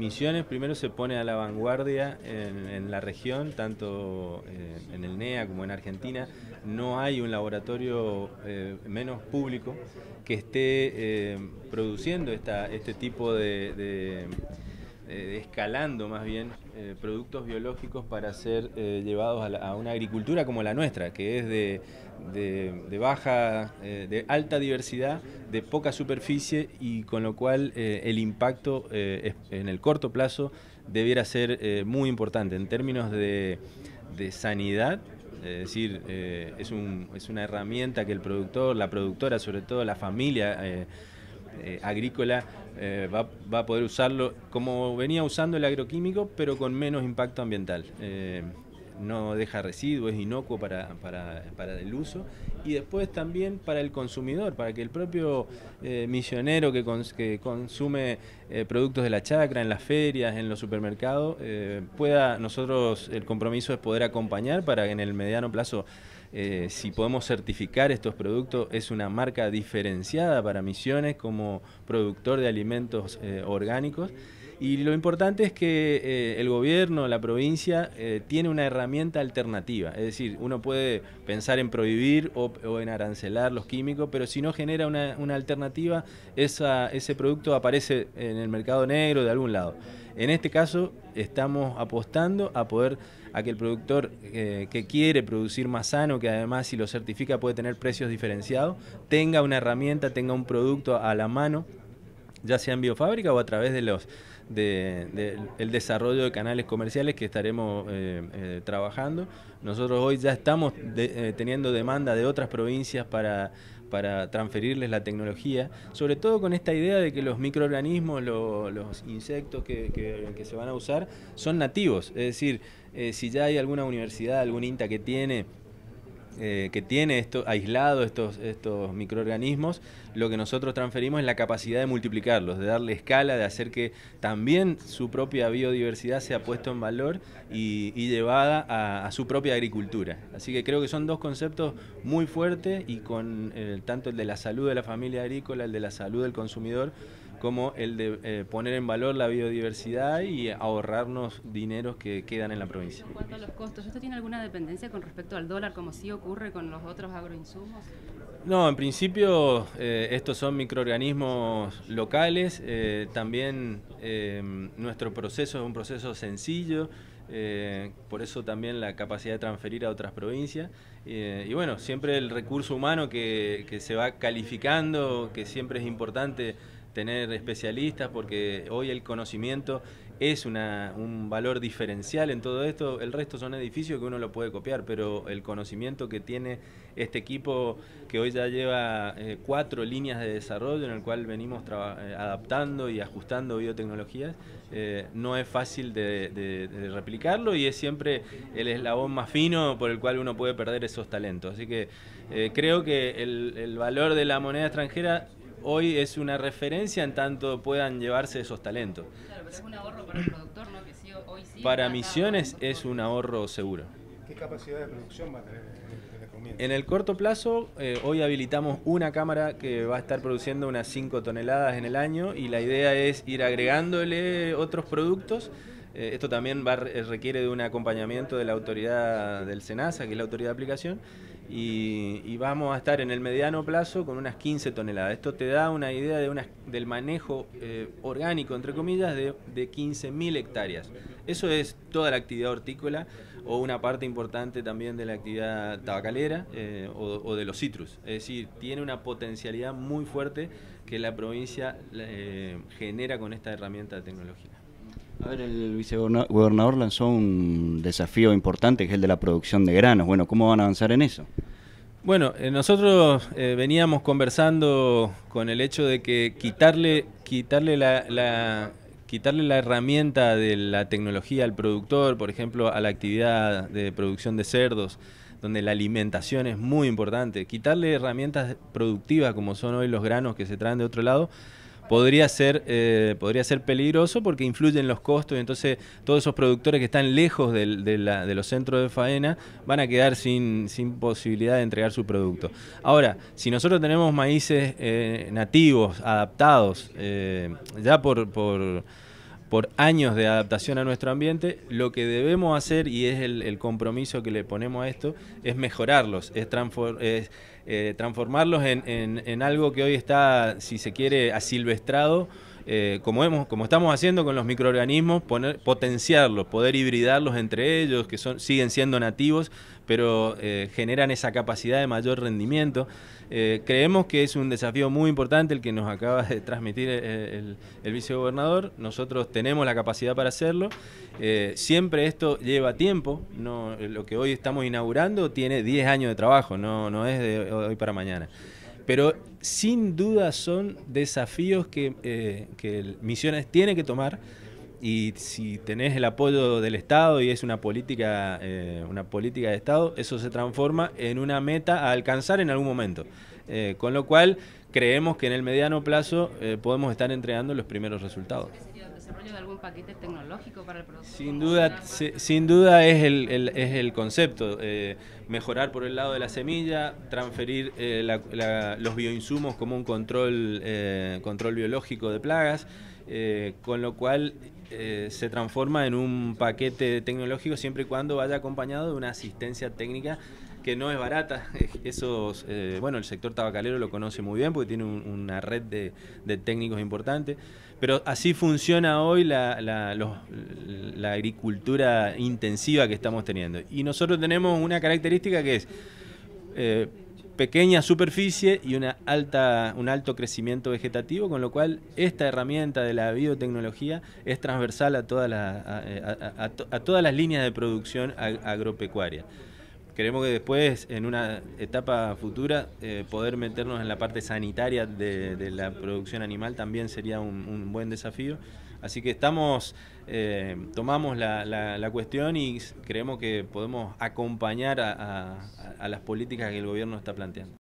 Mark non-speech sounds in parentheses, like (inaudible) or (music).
Misiones primero se pone a la vanguardia en, la región, tanto eh, en el NEA como en Argentina. No hay un laboratorio eh, menos público que esté eh, produciendo esta, este tipo de eh, escalando más bien eh, productos biológicos para ser eh, llevados a, una agricultura como la nuestra, que es de, baja, de alta diversidad, de poca superficie y con lo cual el impacto en el corto plazo debiera ser muy importante en términos de, de sanidad. Es decir, es, un, es, una herramienta que el productor, la productora, sobre todo la familia, eh, agrícola eh, va, a poder usarlo como venía usando el agroquímico, pero con menos impacto ambiental. Eh, no deja residuos, es inocuo para, el uso y después también para el consumidor, para que el propio misionero que, consume productos de la chacra en las ferias, en los supermercados, pueda, nosotros el compromiso es poder acompañar para que en el mediano plazo eh, si podemos certificar estos productos, es una marca diferenciada para Misiones como productor de alimentos eh, orgánicos. Y lo importante es que eh, el gobierno, la provincia, tiene una herramienta alternativa. Es decir, uno puede pensar en prohibir o, en arancelar los químicos, pero si no genera una, alternativa, ese producto aparece en el mercado negro de algún lado. En este caso, estamos apostando a poder a que el productor eh, que quiere producir más sano, que además si lo certifica puede tener precios diferenciados, tenga una herramienta, tenga un producto a la mano, ya sea en biofábrica o a través de los el desarrollo de canales comerciales que estaremos eh, eh, trabajando. Nosotros hoy ya estamos teniendo demanda de otras provincias para, para transferirles la tecnología, sobre todo con esta idea de que los microorganismos, los insectos que, se van a usar son nativos, es decir, eh, si ya hay alguna universidad, algún INTA que tiene eh, que tiene esto, aislado estos, estos microorganismos, lo que nosotros transferimos es la capacidad de multiplicarlos, de darle escala, de hacer que también su propia biodiversidad sea puesta en valor y, llevada a, su propia agricultura. Así que creo que son dos conceptos muy fuertes y con eh, tanto el de la salud de la familia agrícola, el de la salud del consumidor, como el de eh, poner en valor la biodiversidad y ahorrarnos dineros que quedan en la provincia. En cuanto a los costos, ¿esto tiene alguna dependencia con respecto al dólar como si ocurre con los otros agroinsumos? No, en principio eh, estos son microorganismos locales, eh, también eh, nuestro proceso es un proceso sencillo, por eso también la capacidad de transferir a otras provincias. y bueno, siempre el recurso humano que, que se va calificando, que siempre es importante tener especialistas, porque hoy el conocimiento es un valor diferencial en todo esto. El resto son edificios que uno lo puede copiar, pero el conocimiento que tiene este equipo, que hoy ya lleva eh, cuatro líneas de desarrollo en el cual venimos eh, adaptando y ajustando biotecnologías, eh, no es fácil de, replicarlo y es siempre el eslabón más fino por el cual uno puede perder esos talentos. Así que creo que el, el valor de la moneda extranjera hoy es una referencia en tanto puedan llevarse esos talentos. Claro, pero es un ahorro para el productor, ¿no? para Misiones es un ahorro seguro. ¿Qué capacidad de producción va a tener En el corto plazo, eh, hoy habilitamos una cámara que va a estar produciendo unas 5 toneladas en el año y la idea es ir agregándole otros productos. Eh, esto también eh, requiere de un acompañamiento de la autoridad del SENASA, que es la autoridad de aplicación, y, vamos a estar en el mediano plazo con unas 15 toneladas. Esto te da una idea del manejo eh, orgánico, entre comillas, de, 15.000 hectáreas. Eso es toda la actividad hortícola o una parte importante también de la actividad tabacalera o, de los citrus. Es decir, tiene una potencialidad muy fuerte que la provincia genera con esta herramienta tecnológica el vicegobernador lanzó un desafío importante que es el de la producción de granos. Bueno, ¿cómo van a avanzar en eso? Bueno, eh, nosotros eh, veníamos conversando con el hecho de que quitarle, quitarle la, la quitarle la herramienta de la tecnología al productor, por ejemplo, a la actividad de producción de cerdos, donde la alimentación es muy importante, quitarle herramientas productivas como son hoy los granos que se traen de otro lado, podría ser, eh, podría ser peligroso porque influyen los costos y entonces todos esos productores que están lejos de, los centros de faena van a quedar sin, posibilidad de entregar su producto. Ahora, si nosotros tenemos maíces eh, nativos, adaptados, eh, ya por, por años de adaptación a nuestro ambiente, lo que debemos hacer, y es el, compromiso que le ponemos a esto, es mejorarlos, es, transform, eh, transformarlos en, en, en, algo que hoy está, si se quiere, asilvestrado eh, como, estamos haciendo con los microorganismos, potenciarlos, poder hibridarlos entre ellos, que son, siguen siendo nativos, pero eh, generan esa capacidad de mayor rendimiento. Eh, creemos que es un desafío muy importante el que nos acaba de transmitir el, vicegobernador. Nosotros tenemos la capacidad para hacerlo. siempre esto lleva tiempo. lo que hoy estamos inaugurando tiene 10 años de trabajo, no es de hoy para mañana. Pero sin duda son desafíos que, eh, Misiones tiene que tomar y si tenés el apoyo del Estado y es una política, eh, una política de Estado, eso se transforma en una meta a alcanzar en algún momento. Eh, con lo cual creemos que en el mediano plazo podemos estar entregando los primeros resultados desarrollo de algún paquete tecnológico para el productor? Sin duda, sin duda es el, es el concepto, eh, mejorar por el lado de la semilla, transferir eh, los bioinsumos como un control, eh, control biológico de plagas, con lo cual se transforma en un paquete tecnológico siempre y cuando vaya acompañado de una asistencia técnica que no es barata. (laughs) eso eh, bueno, el sector tabacalero lo conoce muy bien porque tiene una red de, técnicos importante. Pero así funciona hoy la, agricultura intensiva que estamos teniendo. Y nosotros tenemos una característica que es eh, pequeña superficie y una alta, un alto crecimiento vegetativo, con lo cual esta herramienta de la biotecnología es transversal a a todas las líneas de producción agropecuaria. Creemos que después, en una etapa futura, eh, poder meternos en la parte sanitaria de, la producción animal también sería un, buen desafío. Así que estamos, eh, tomamos la, cuestión y creemos que podemos acompañar a las políticas que el gobierno está planteando.